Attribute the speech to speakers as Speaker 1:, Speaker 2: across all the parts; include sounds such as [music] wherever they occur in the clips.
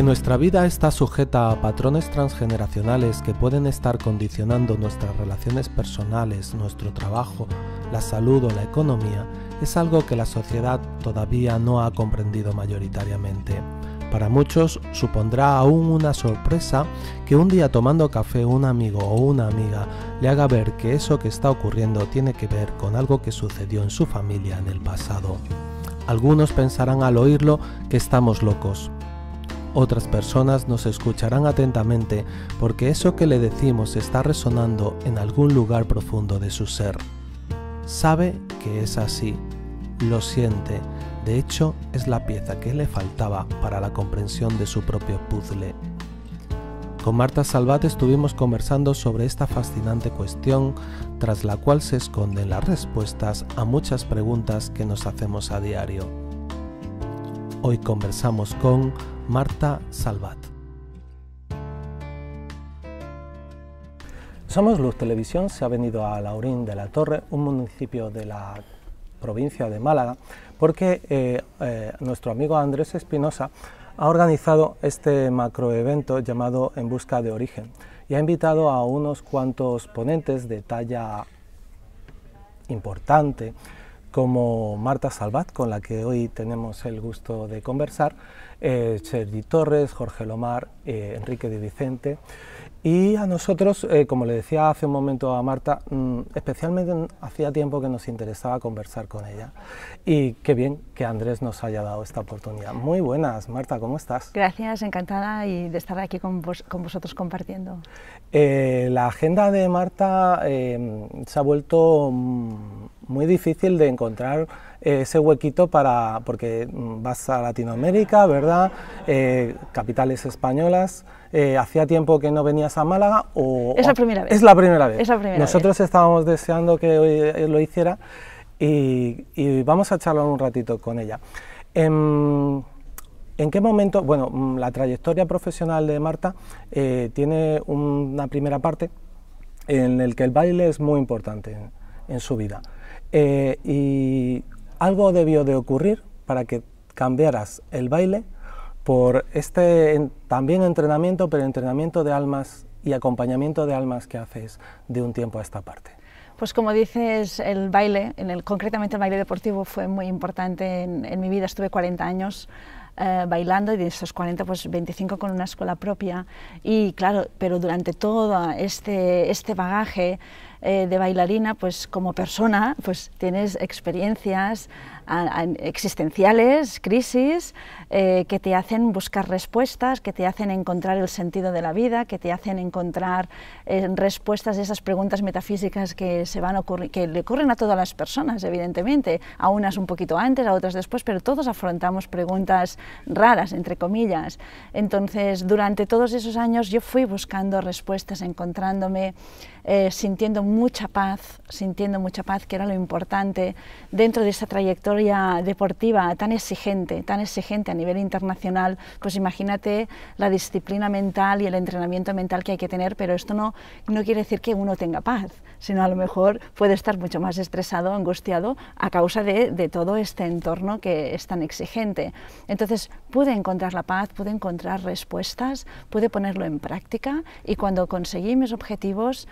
Speaker 1: que nuestra vida está sujeta a patrones transgeneracionales que pueden estar condicionando nuestras relaciones personales, nuestro trabajo, la salud o la economía, es algo que la sociedad todavía no ha comprendido mayoritariamente. Para muchos supondrá aún una sorpresa que un día tomando café un amigo o una amiga le haga ver que eso que está ocurriendo tiene que ver con algo que sucedió en su familia en el pasado. Algunos pensarán al oírlo que estamos locos, otras personas nos escucharán atentamente porque eso que le decimos está resonando en algún lugar profundo de su ser. Sabe que es así, lo siente, de hecho es la pieza que le faltaba para la comprensión de su propio puzzle. Con Marta Salvat estuvimos conversando sobre esta fascinante cuestión tras la cual se esconden las respuestas a muchas preguntas que nos hacemos a diario. Hoy conversamos con Marta Salvat. Somos Luz Televisión se ha venido a Laurín de la Torre, un municipio de la provincia de Málaga, porque eh, eh, nuestro amigo Andrés Espinosa ha organizado este macroevento llamado En Busca de Origen y ha invitado a unos cuantos ponentes de talla importante como Marta Salvat, con la que hoy tenemos el gusto de conversar, eh, Sergi Torres, Jorge Lomar, eh, Enrique de Vicente. Y a nosotros, eh, como le decía hace un momento a Marta, mm, especialmente hacía tiempo que nos interesaba conversar con ella. Y qué bien que Andrés nos haya dado esta oportunidad. Muy buenas, Marta, ¿cómo estás?
Speaker 2: Gracias, encantada y de estar aquí con, con vosotros compartiendo.
Speaker 1: Eh, la agenda de Marta se ha vuelto mm, muy difícil de encontrar eh, ese huequito para, porque mm, vas a Latinoamérica, ¿verdad? Eh, capitales españolas. Eh, ¿Hacía tiempo que no venías a Málaga? O, es la primera vez. Es la primera vez. Nosotros estábamos deseando que lo hiciera y, vamos a charlar un ratito con ella. Em, en, qué momento? Bueno, mm, la trayectoria profesional de Marta tiene una primera parte en el que el baile es muy importante en su vida. Eh, y algo debió de ocurrir para que cambiaras el baile por este también entrenamiento, pero entrenamiento de almas y acompañamiento de almas que haces de un tiempo a esta parte.
Speaker 2: Pues como dices, el baile, en el, concretamente el baile deportivo fue muy importante en, mi vida. Estuve 40 años eh, bailando y de esos 40, pues 25 con una escuela propia. Y claro, pero durante todo este, este bagaje eh, de bailarina, pues como persona, pues tienes experiencias existenciales, crisis, eh, que te hacen buscar respuestas, que te hacen encontrar el sentido de la vida, que te hacen encontrar eh, respuestas a esas preguntas metafísicas que, se van que le ocurren a todas las personas, evidentemente, a unas un poquito antes, a otras después, pero todos afrontamos preguntas raras, entre comillas. Entonces, durante todos esos años yo fui buscando respuestas, encontrándome eh, sintiendo mucha paz, sintiendo mucha paz, que era lo importante, dentro de esa trayectoria deportiva tan exigente, tan exigente a nivel internacional, pues imagínate la disciplina mental y el entrenamiento mental que hay que tener, pero esto no, no quiere decir que uno tenga paz, sino a lo mejor puede estar mucho más estresado, angustiado, a causa de, de todo este entorno que es tan exigente. Entonces pude encontrar la paz, pude encontrar respuestas, pude ponerlo en práctica y cuando conseguí mis objetivos,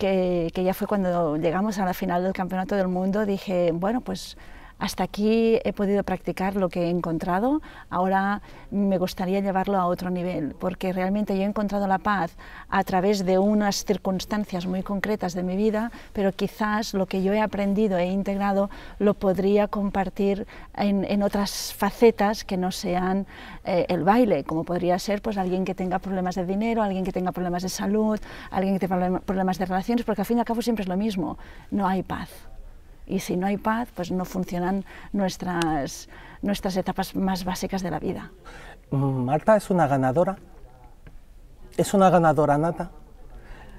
Speaker 2: que, ya fue cuando llegamos a la final del Campeonato del Mundo, dije, bueno, pues hasta aquí he podido practicar lo que he encontrado, ahora me gustaría llevarlo a otro nivel, porque realmente yo he encontrado la paz a través de unas circunstancias muy concretas de mi vida, pero quizás lo que yo he aprendido e integrado lo podría compartir en, otras facetas que no sean eh, el baile, como podría ser pues, alguien que tenga problemas de dinero, alguien que tenga problemas de salud, alguien que tenga problemas de relaciones, porque al fin y al cabo siempre es lo mismo, no hay paz. Y si no hay paz, pues no funcionan nuestras, nuestras etapas más básicas de la vida.
Speaker 1: Marta es una ganadora, es una ganadora nata,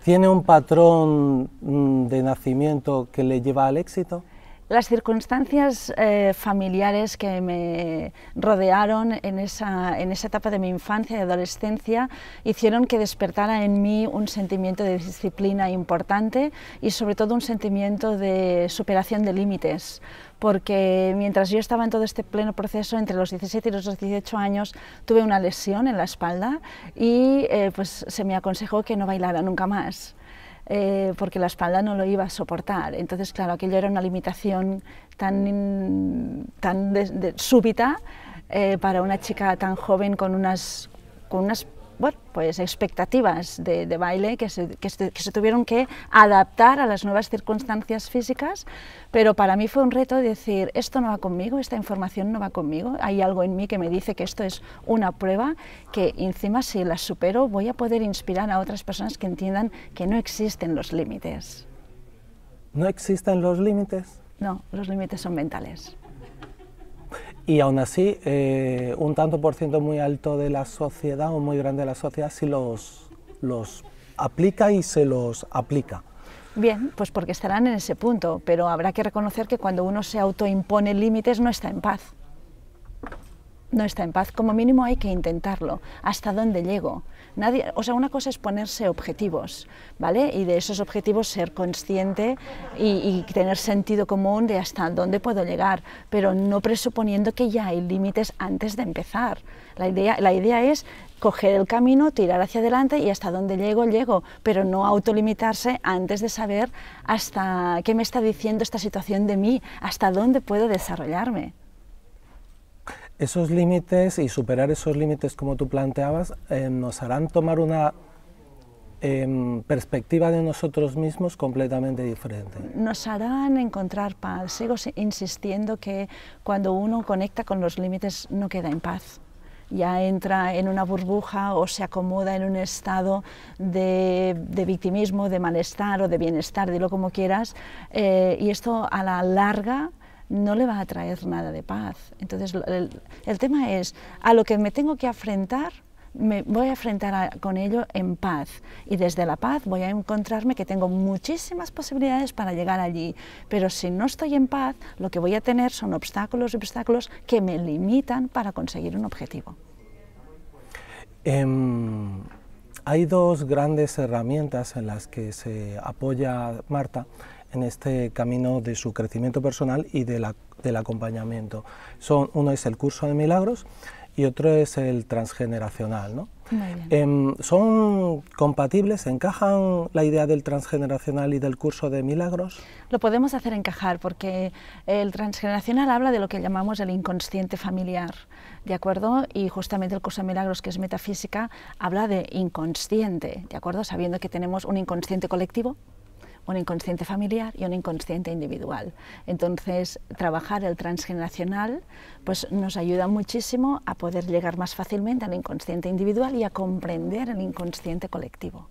Speaker 1: tiene un patrón mm, de nacimiento que le lleva al éxito.
Speaker 2: Las circunstancias eh, familiares que me rodearon en esa, etapa de mi infancia y adolescencia hicieron que despertara en mí un sentimiento de disciplina importante y sobre todo un sentimiento de superación de límites, porque mientras yo estaba en todo este pleno proceso, entre los 17 y los 18 años, tuve una lesión en la espalda y eh, pues, se me aconsejó que no bailara nunca más. Eh, porque la espalda no lo iba a soportar. Entonces, claro, aquello era una limitación tan, tan súbita eh, para una chica tan joven con unas, con unas bueno, pues expectativas de, baile que que se, tuvieron que adaptar a las nuevas circunstancias físicas, pero para mí fue un reto decir, esto no va conmigo, esta información no va conmigo, hay algo en mí que me dice que esto es una prueba, que encima si la supero voy a poder inspirar a otras personas que entiendan que no existen los límites.
Speaker 1: ¿No existen los límites?
Speaker 2: No, los límites son mentales.
Speaker 1: Y aún así, eh, un tanto por ciento muy alto de la sociedad o muy grande de la sociedad sí los, los aplica y se los aplica.
Speaker 2: Bien, pues porque estarán en ese punto, pero habrá que reconocer que cuando uno se autoimpone límites no está en paz. No está en paz. Como mínimo hay que intentarlo. ¿Hasta dónde llego? o sea, una cosa es ponerse objetivos, ¿vale? Y de esos objetivos ser consciente y, tener sentido común de hasta dónde puedo llegar, pero no presuponiendo que ya hay límites antes de empezar. La idea, es coger el camino, tirar hacia adelante y hasta dónde llego, llego, pero no autolimitarse antes de saber hasta qué me está diciendo esta situación de mí, hasta dónde puedo desarrollarme.
Speaker 1: Esos límites y superar esos límites como tú planteabas eh, nos harán tomar una em, perspectiva de nosotros mismos completamente diferente.
Speaker 2: Nos harán encontrar paz. Sigo insistiendo que cuando uno conecta con los límites no queda en paz ya entra en una burbuja o se acomoda en un estado de, victimismo, de malestar o de bienestar, dilo como quieras, eh, y esto a la larga no le va a traer nada de paz. Entonces, el, tema es, a lo que me tengo que afrentar, me voy a enfrentar con ello en paz y desde la paz voy a encontrarme que tengo muchísimas posibilidades para llegar allí, pero si no estoy en paz, lo que voy a tener son obstáculos y obstáculos que me limitan para conseguir un objetivo.
Speaker 1: Em, hay dos grandes herramientas en las que se apoya Marta en este camino de su crecimiento personal y del acompañamiento. Son, uno es el curso de milagros y otro es el transgeneracional. Em, ¿Son compatibles? ¿Encajan la idea del transgeneracional y del curso de milagros?
Speaker 2: Lo podemos hacer encajar porque el transgeneracional habla de lo que llamamos el inconsciente familiar, ¿de acuerdo? Y justamente el curso de milagros, que es metafísica, habla de inconsciente, ¿de acuerdo? Sabiendo que tenemos un inconsciente colectivo un inconsciente familiar y un inconsciente individual. Entonces, trabajar el transgeneracional pues, nos ayuda muchísimo a poder llegar más fácilmente al inconsciente individual y a comprender el inconsciente colectivo.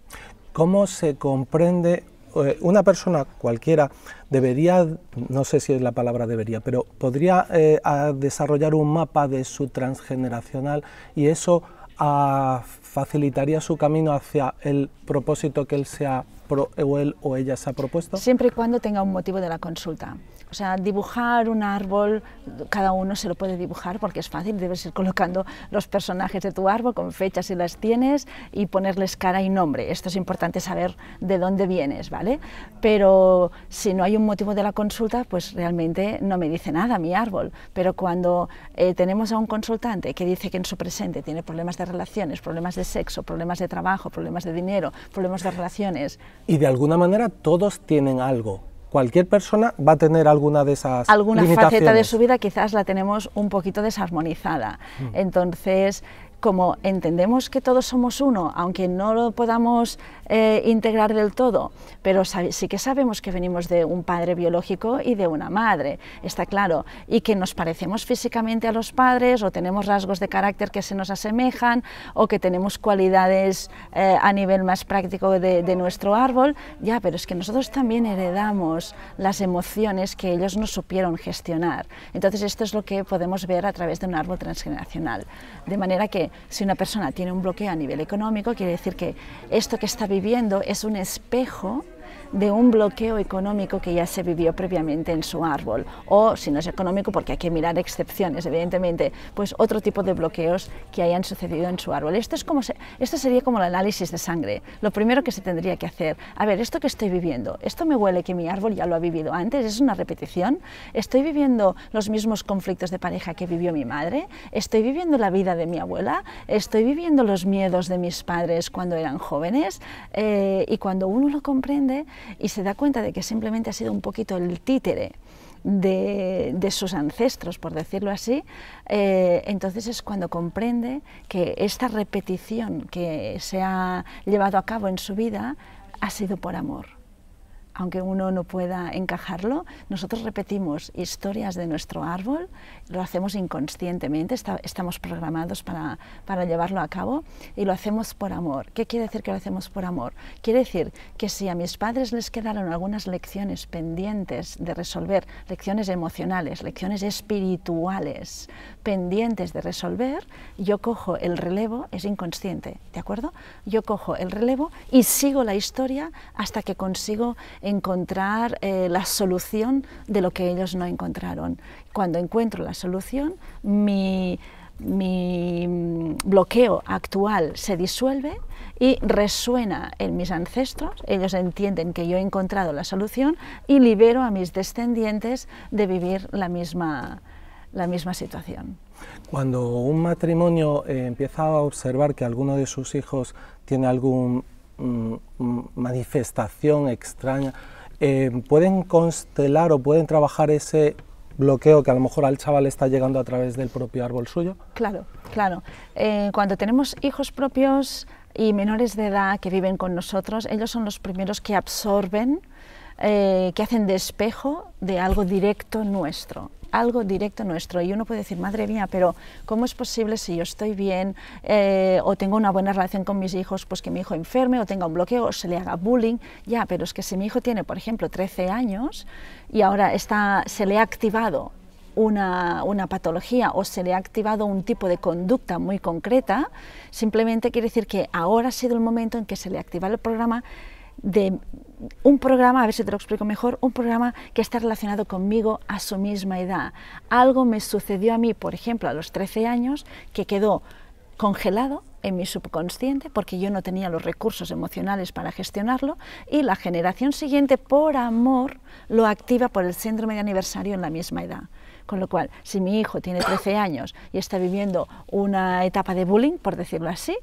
Speaker 1: ¿Cómo se comprende eh, una persona cualquiera debería, no sé si es la palabra debería, pero podría eh, desarrollar un mapa de su transgeneracional y eso ah, facilitaría su camino hacia el propósito que él se ha o él o ella se ha propuesto? Siempre
Speaker 2: y cuando tenga un motivo de la consulta. O sea, dibujar un árbol, cada uno se lo puede dibujar porque es fácil, debes ir colocando los personajes de tu árbol con fechas si las tienes y ponerles cara y nombre. Esto es importante saber de dónde vienes, ¿vale? Pero si no hay un motivo de la consulta, pues realmente no me dice nada mi árbol. Pero cuando eh, tenemos a un consultante que dice que en su presente tiene problemas de relaciones, problemas de sexo, problemas de trabajo, problemas de dinero, problemas de relaciones,
Speaker 1: y de alguna manera todos tienen algo. Cualquier persona va a tener alguna de esas Alguna faceta de su
Speaker 2: vida quizás la tenemos un poquito desarmonizada. Mm. Entonces, como entendemos que todos somos uno, aunque no lo podamos eh, integrar del todo, pero sí que sabemos que venimos de un padre biológico y de una madre, está claro, y que nos parecemos físicamente a los padres o tenemos rasgos de carácter que se nos asemejan o que tenemos cualidades eh, a nivel más práctico de, de nuestro árbol, ya, pero es que nosotros también heredamos las emociones que ellos no supieron gestionar. Entonces esto es lo que podemos ver a través de un árbol transgeneracional. De manera que si una persona tiene un bloqueo a nivel económico, quiere decir que esto que está viviendo es un espejo de un bloqueo económico que ya se vivió previamente en su árbol, o si no es económico, porque hay que mirar excepciones, evidentemente, pues otro tipo de bloqueos que hayan sucedido en su árbol. Esto, es como sería como el análisis de sangre, lo primero que se tendría que hacer, a ver, esto que estoy viviendo, esto me huele que mi árbol ya lo ha vivido antes, es una repetición, estoy viviendo los mismos conflictos de pareja que vivió mi madre, estoy viviendo la vida de mi abuela, estoy viviendo los miedos de mis padres cuando eran jóvenes, eh, y cuando uno lo comprende, y se da cuenta de que simplemente ha sido un poquito el títere de, sus ancestros, por decirlo así, eh, entonces es cuando comprende que esta repetición que se ha llevado a cabo en su vida ha sido por amor aunque uno no pueda encajarlo, nosotros repetimos historias de nuestro árbol, lo hacemos inconscientemente, estamos programados para, para llevarlo a cabo y lo hacemos por amor. ¿Qué quiere decir que lo hacemos por amor? Quiere decir que si a mis padres les quedaron algunas lecciones pendientes de resolver, lecciones emocionales, lecciones espirituales pendientes de resolver, yo cojo el relevo, es inconsciente, ¿de acuerdo? Yo cojo el relevo y sigo la historia hasta que consigo encontrar eh, la solución de lo que ellos no encontraron. Cuando encuentro la solución, mi, mm, bloqueo actual se disuelve y resuena en mis ancestros, ellos entienden que yo he encontrado la solución y libero a mis descendientes de vivir la misma, la misma situación.
Speaker 1: Cuando un matrimonio eh, empieza a observar que alguno de sus hijos tiene algún Mm, mm, manifestación extraña, eh, pueden constelar o pueden trabajar ese bloqueo que a lo mejor al chaval está llegando a través del propio árbol suyo?
Speaker 2: Claro, claro. Eh, cuando tenemos hijos propios y menores de edad que viven con nosotros, ellos son los primeros que absorben, eh, que hacen despejo de algo directo nuestro algo directo nuestro. Y uno puede decir, madre mía, pero ¿cómo es posible si yo estoy bien eh, o tengo una buena relación con mis hijos, pues que mi hijo enferme o tenga un bloqueo o se le haga bullying? Ya, pero es que si mi hijo tiene, por ejemplo, 13 años y ahora está, se le ha activado una, una, patología o se le ha activado un tipo de conducta muy concreta, simplemente quiere decir que ahora ha sido el momento en que se le activa el programa de un programa, a ver si te lo explico mejor, un programa que está relacionado conmigo a su misma edad. Algo me sucedió a mí, por ejemplo, a los 13 años, que quedó congelado en mi subconsciente porque yo no tenía los recursos emocionales para gestionarlo y la generación siguiente, por amor, lo activa por el síndrome de aniversario en la misma edad. Con lo cual, si mi hijo tiene 13 años y está viviendo una etapa de bullying, por decirlo así,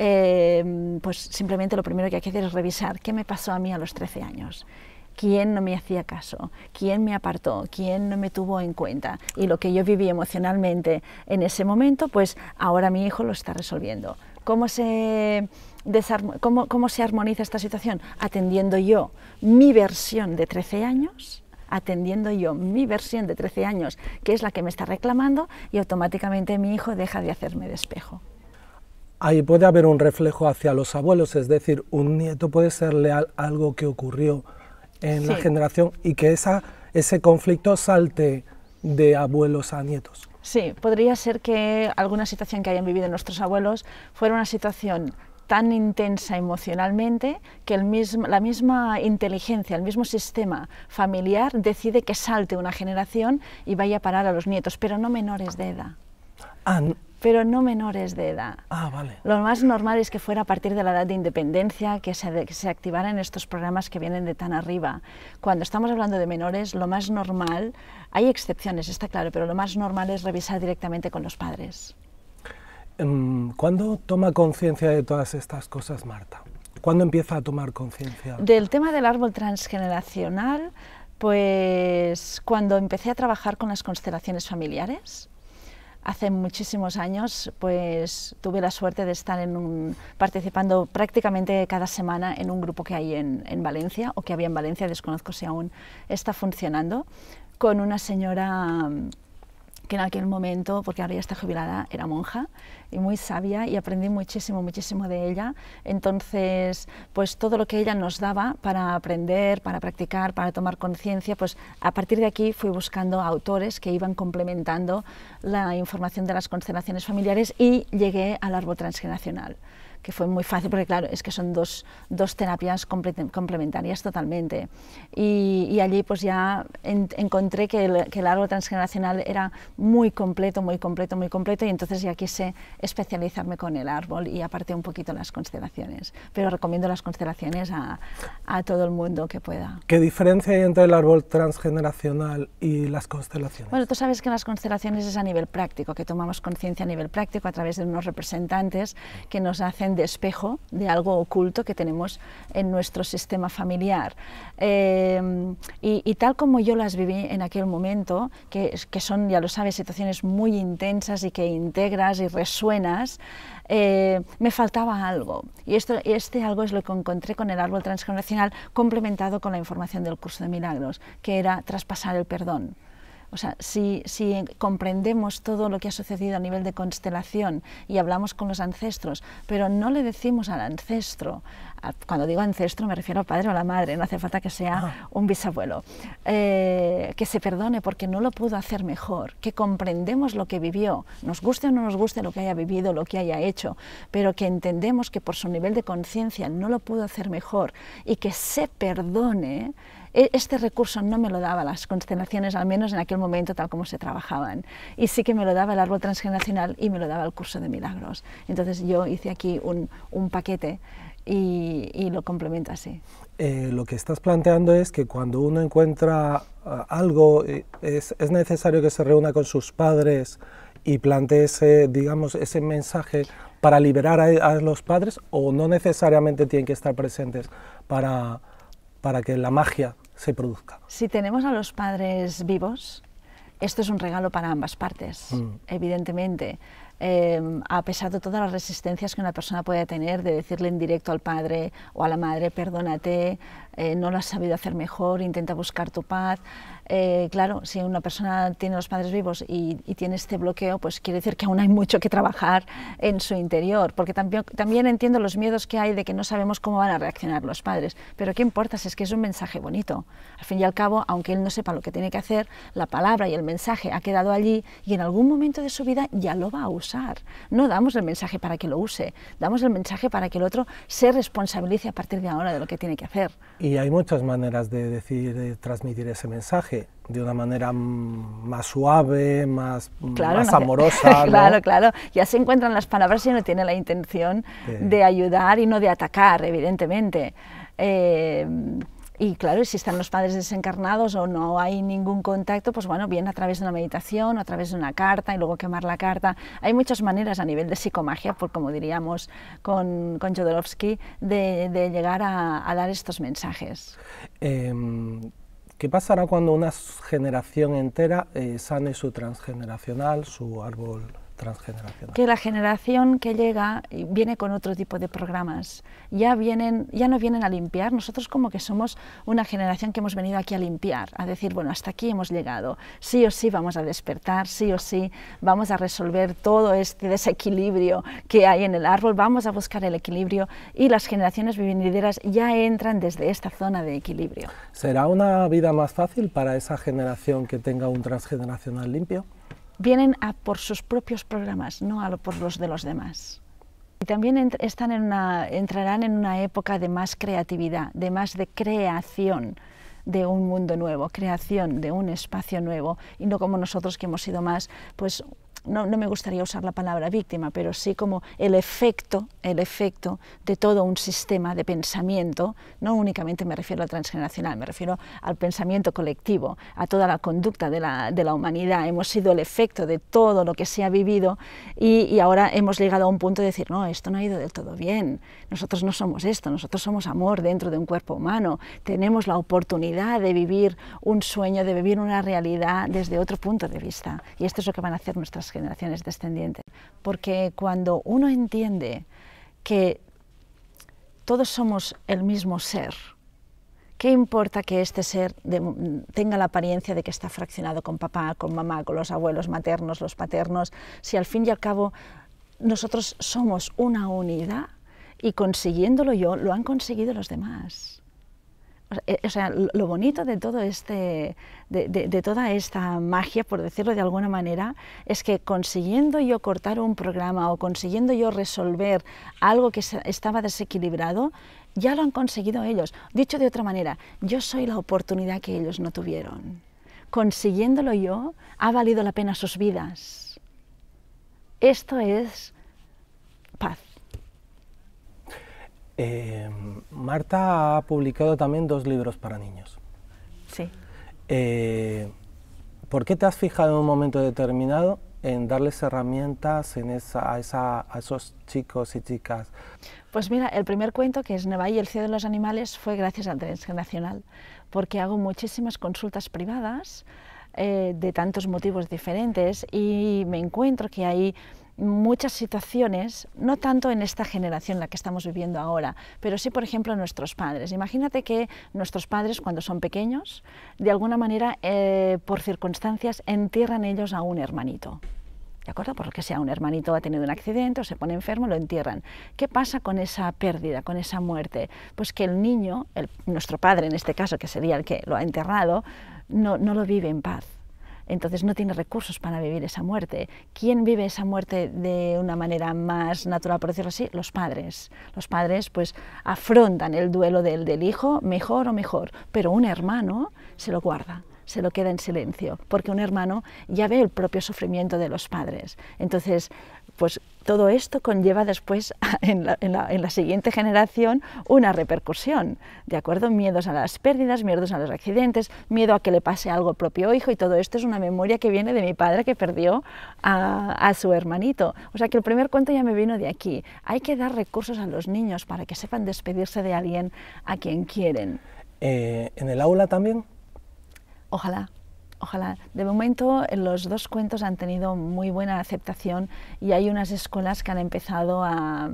Speaker 2: Em, pues simplemente lo primero que hay que hacer es revisar qué me pasó a mí a los 13 años quién no me hacía caso, quién me apartó, quién no me tuvo en cuenta. Y lo que yo viví emocionalmente en ese momento, pues ahora mi hijo lo está resolviendo. ¿Cómo se, armoniza esta situación? Atendiendo yo mi versión de 13 años atendiendo yo mi versión de 13 años, que es la que me está reclamando, y automáticamente mi hijo deja de hacerme despejo
Speaker 1: ahí puede haber un reflejo hacia los abuelos, es decir, un nieto puede ser leal a algo que ocurrió en la generación y que esa, ese conflicto salte de abuelos a nietos.
Speaker 2: Sí, podría ser que alguna situación que hayan vivido nuestros abuelos fuera una situación tan intensa emocionalmente que el mismo, la misma inteligencia, el mismo sistema familiar decide que salte una generación y vaya a parar a los nietos, pero no menores de edad. Ah, pero no menores de edad. Ah, vale. Lo más normal es que fuera a partir de la edad de independencia que se, que se activaran estos programas que vienen de tan arriba. Cuando estamos hablando de menores, lo más normal, hay excepciones, está claro, pero lo más normal es revisar directamente con los padres.
Speaker 1: Em, ¿Cuándo toma conciencia de todas estas cosas, Marta? ¿Cuándo empieza a tomar conciencia?
Speaker 2: Del tema del árbol transgeneracional, pues cuando empecé a trabajar con las constelaciones familiares, hace muchísimos años pues tuve la suerte de estar en un, participando prácticamente cada semana en un grupo que hay en, en, Valencia o que había en Valencia, desconozco si aún está funcionando, con una señora que en aquel momento, porque ahora ya está jubilada, era monja y muy sabia y aprendí muchísimo, muchísimo de ella. Entonces, pues todo lo que ella nos daba para aprender, para practicar, para tomar conciencia, pues a partir de aquí fui buscando autores que iban complementando la información de las constelaciones familiares y llegué al árbol transgeneracional que fue muy fácil, porque claro, es que son dos, dos terapias complementarias totalmente. Y, allí pues ya encontré que el, que el, árbol transgeneracional era muy completo, muy completo, muy completo, y entonces ya quise especializarme con el árbol y aparte un poquito las constelaciones. Pero recomiendo las constelaciones a, a todo el mundo que pueda.
Speaker 1: ¿Qué diferencia hay entre el árbol transgeneracional y las constelaciones?
Speaker 2: Bueno, tú sabes que las constelaciones es a nivel práctico, que tomamos conciencia a nivel práctico a través de unos representantes que nos hacen despejo de espejo de algo oculto que tenemos en nuestro sistema familiar. Eh, y, tal como yo las viví en aquel momento, que, son, ya lo sabes, situaciones muy intensas y que integras y resuenas, eh, me faltaba algo. Y esto, este algo es lo que encontré con el árbol transgeneracional complementado con la información del curso de milagros, que era traspasar el perdón. O sea, si, comprendemos todo lo que ha sucedido a nivel de constelación y hablamos con los ancestros, pero no le decimos al ancestro, cuando digo ancestro me refiero al padre o a la madre, no hace falta que sea ah. un bisabuelo, eh, que se perdone porque no lo pudo hacer mejor, que comprendemos lo que vivió, nos guste o no nos guste lo que haya vivido, lo que haya hecho, pero que entendemos que por su nivel de conciencia no lo pudo hacer mejor y que se perdone e, este recurso no me lo daba las constelaciones, al menos en aquel momento tal como se trabajaban. Y sí que me lo daba el árbol transgeneracional y me lo daba el curso de milagros. Entonces yo hice aquí un, un paquete y, y, lo complemento así.
Speaker 1: Eh, lo que estás planteando es que cuando uno encuentra eh, algo, eh, es, es necesario que se reúna con sus padres y plantee ese, digamos, ese mensaje para liberar a, a, los padres o no necesariamente tienen que estar presentes para, para que la magia se produzca.
Speaker 2: Si tenemos a los padres vivos, esto es un regalo para ambas partes, mm. evidentemente. Em, a pesar de todas las resistencias que una persona puede tener, de decirle en directo al padre o a la madre, perdónate, eh, no lo has sabido hacer mejor, intenta buscar tu paz, eh, claro, si una persona tiene los padres vivos y, tiene este bloqueo, pues quiere decir que aún hay mucho que trabajar en su interior, porque también, también entiendo los miedos que hay de que no sabemos cómo van a reaccionar los padres, pero ¿qué importa si es que es un mensaje bonito? Al fin y al cabo, aunque él no sepa lo que tiene que hacer, la palabra y el mensaje ha quedado allí y en algún momento de su vida ya lo va a usar. No damos el mensaje para que lo use, damos el mensaje para que el otro se responsabilice a partir de ahora de lo que tiene que hacer.
Speaker 1: Y hay muchas maneras de decir, de transmitir ese mensaje de una manera más suave, más, amorosa. [laughs] claro,
Speaker 2: claro. Ya se encuentran las palabras y no tiene la intención de ayudar y no de atacar, evidentemente. Eh, y claro, si están los padres desencarnados o no hay ningún contacto, pues bueno, bien a través de una meditación, a través de una carta y luego quemar la carta. Hay muchas maneras a nivel de psicomagia, por como diríamos con, con Jodorowsky, de, llegar a, dar estos mensajes.
Speaker 1: Em, ¿Qué pasará cuando una generación entera eh, sane su transgeneracional, su árbol transgeneracional.
Speaker 2: Que la generación que llega viene con otro tipo de programas. Ya, vienen, ya no vienen a limpiar. Nosotros como que somos una generación que hemos venido aquí a limpiar, a decir, bueno, hasta aquí hemos llegado. Sí o sí vamos a despertar, sí o sí vamos a resolver todo este desequilibrio que hay en el árbol, vamos a buscar el equilibrio y las generaciones venideras ya entran desde esta zona de equilibrio.
Speaker 1: ¿Será una vida más fácil para esa generación que tenga un transgeneracional limpio?
Speaker 2: vienen a por sus propios programas, no a lo, por los de los demás. Y también están en una, entrarán en una época de más creatividad, de más de creación de un mundo nuevo, creación de un espacio nuevo, y no como nosotros que hemos sido más, pues no, me gustaría usar la palabra víctima, pero sí como el efecto, el efecto de todo un sistema de pensamiento, no únicamente me refiero a transgeneracional, me refiero al pensamiento colectivo, a toda la conducta de la, humanidad, hemos sido el efecto de todo lo que se ha vivido y, y, ahora hemos llegado a un punto de decir, no, esto no ha ido del todo bien, nosotros no somos esto, nosotros somos amor dentro de un cuerpo humano, tenemos la oportunidad de vivir un sueño, de vivir una realidad desde otro punto de vista y esto es lo que van a hacer nuestras generaciones generaciones descendientes. Porque cuando uno entiende que todos somos el mismo ser, ¿qué importa que este ser tenga la apariencia de que está fraccionado con papá, con mamá, con los abuelos maternos, los paternos, si al fin y al cabo nosotros somos una unidad y consiguiéndolo yo, lo han conseguido los demás? o sea, eh, lo bonito de todo este, de, de, toda esta magia, por decirlo de alguna manera, es que consiguiendo yo cortar un programa o consiguiendo yo resolver algo que estaba desequilibrado, ya lo han conseguido ellos. Dicho de otra manera, yo soy la oportunidad que ellos no tuvieron. Consiguiéndolo yo, ha valido la pena sus vidas. Esto es paz.
Speaker 1: Eh, Marta ha publicado también dos libros para niños. Sí. Eh, ¿Por qué te has fijado en un momento determinado en darles herramientas en a, esos chicos y chicas?
Speaker 2: Pues mira, el primer cuento, que es Neva y el cielo de los animales, fue gracias al Nacional, porque hago muchísimas consultas privadas eh, de tantos motivos diferentes y me encuentro que hay muchas situaciones, no tanto en esta generación la que estamos viviendo ahora, pero sí, por ejemplo, en nuestros padres. Imagínate que nuestros padres, cuando son pequeños, de alguna manera, eh, por circunstancias, entierran ellos a un hermanito. ¿De acuerdo? Porque sea un hermanito ha tenido un accidente o se pone enfermo, lo entierran. ¿Qué pasa con esa pérdida, con esa muerte? Pues que el niño, nuestro padre en este caso, que sería el que lo ha enterrado, no, no lo vive en paz entonces no tiene recursos para vivir esa muerte. ¿Quién vive esa muerte de una manera más natural, por decirlo así? Los padres. Los padres pues afrontan el duelo del, del hijo mejor o mejor, pero un hermano se lo guarda se lo queda en silencio, porque un hermano ya ve el propio sufrimiento de los padres. Entonces, pues todo esto conlleva después [laughs] en la, siguiente generación una repercusión, ¿de acuerdo? Miedos a las pérdidas, miedos a los accidentes, miedo a que le pase algo al propio hijo y todo esto es una memoria que viene de mi padre que perdió a, su hermanito. O sea que el primer cuento ya me vino de aquí. Hay que dar recursos a los niños para que sepan despedirse de alguien a quien quieren.
Speaker 1: Eh, ¿En el aula también?
Speaker 2: Ojalá. Ojalá. De momento eh, los dos cuentos han tenido muy buena aceptación y hay unas escuelas que han empezado a,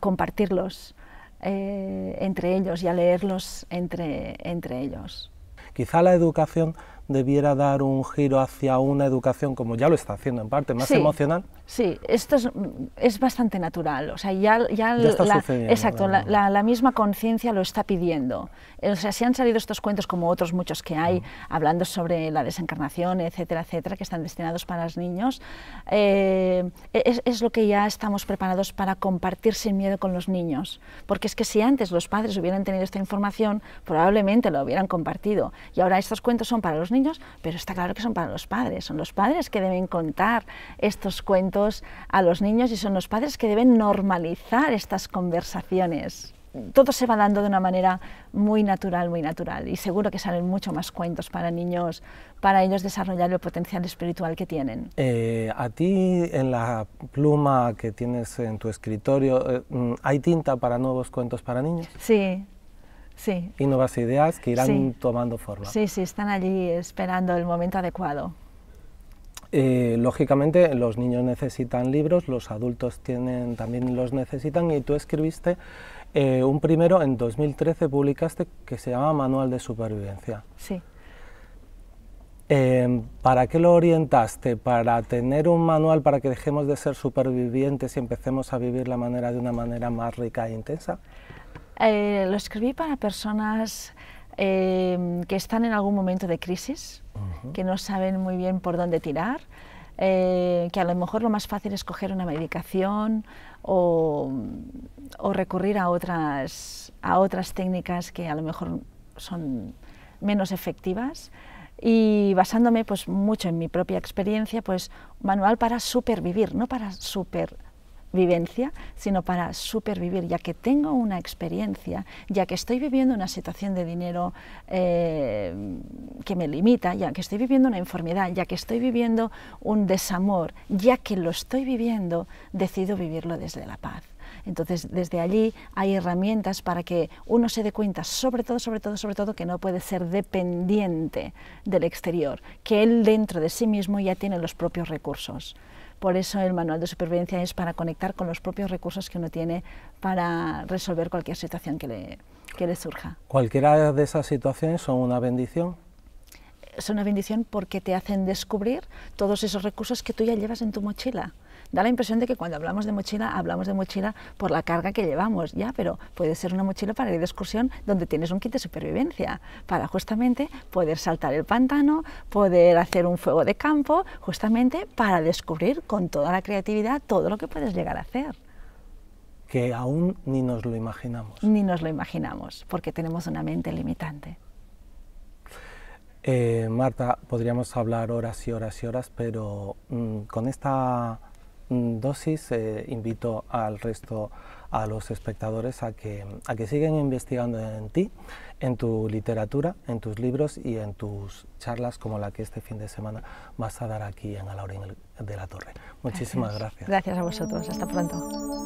Speaker 2: compartirlos eh, entre ellos y a leerlos entre, entre ellos.
Speaker 1: Quizá la educación debiera dar un giro hacia una educación, como ya lo está haciendo en parte, más emocional?
Speaker 2: Sí, esto es, mm, es, bastante natural. O sea, ya, ya, exacto, la, misma conciencia lo está pidiendo. O sea, si han salido estos cuentos, como otros muchos que hay, hablando sobre la desencarnación, etcétera, etcétera, que están destinados para los niños, eh, es, es lo que ya estamos preparados para compartir sin miedo con los niños. Porque es que si antes los padres hubieran tenido esta información, probablemente lo hubieran compartido. Y ahora estos cuentos son para los niños pero está claro que son para los padres. Son los padres que deben contar estos cuentos a los niños y son los padres que deben normalizar estas conversaciones. Todo se va dando de una manera muy natural, muy natural. Y seguro que salen mucho más cuentos para niños, para ellos desarrollar el potencial espiritual que tienen.
Speaker 1: Eh, a ti, en la pluma que tienes en tu escritorio, eh, mm, ¿hay tinta para nuevos cuentos para niños? Sí, y nuevas ideas que irán tomando forma. Sí,
Speaker 2: sí, están allí esperando el momento adecuado.
Speaker 1: Eh, lógicamente los niños necesitan libros, los adultos tienen, también los necesitan y tú escribiste eh, un primero en 2013, publicaste que se llama Manual de Supervivencia. Sí. Eh, ¿Para qué lo orientaste? ¿Para tener un manual para que dejemos de ser supervivientes y empecemos a vivir la manera de una manera más rica e intensa?
Speaker 2: Eh, lo escribí para personas em, que están en algún momento de crisis, que no saben muy bien por dónde tirar, eh, que a lo mejor lo más fácil es coger una medicación o, o, recurrir a otras, a otras técnicas que a lo mejor son menos efectivas. Y basándome pues, mucho en mi propia experiencia, pues manual para supervivir, no para super vivencia, sino para supervivir, ya que tengo una experiencia, ya que estoy viviendo una situación de dinero eh, que me limita, ya que estoy viviendo una enfermedad, ya que estoy viviendo un desamor, ya que lo estoy viviendo, decido vivirlo desde la paz. Entonces, desde allí hay herramientas para que uno se dé cuenta, sobre todo, sobre todo, sobre todo, que no puede ser dependiente del exterior, que él dentro de sí mismo ya tiene los propios recursos. Por eso el manual de supervivencia es para conectar con los propios recursos que uno tiene para resolver cualquier situación que le, le surja.
Speaker 1: ¿Cualquiera de esas situaciones son una bendición?
Speaker 2: Son una bendición porque te hacen descubrir todos esos recursos que tú ya llevas en tu mochila Da la impresión de que cuando hablamos de mochila, hablamos de mochila por la carga que llevamos, ya, pero puede ser una mochila para ir de excursión donde tienes un kit de supervivencia, para justamente poder saltar el pantano, poder hacer un fuego de campo, justamente para descubrir con toda la creatividad todo lo que puedes llegar a hacer
Speaker 1: que aún ni nos lo imaginamos.
Speaker 2: Ni nos lo imaginamos, porque tenemos una mente limitante.
Speaker 1: Eh, Marta, podríamos hablar horas y horas y horas, pero mm, con esta Mm, dosis eh, invito al resto, a los espectadores, a que, a sigan investigando en ti, en tu literatura, en tus libros y en tus charlas como la que este fin de semana vas a dar aquí en Alaurín de la Torre. Muchísimas Gracias,
Speaker 2: gracias a vosotros. Hasta pronto.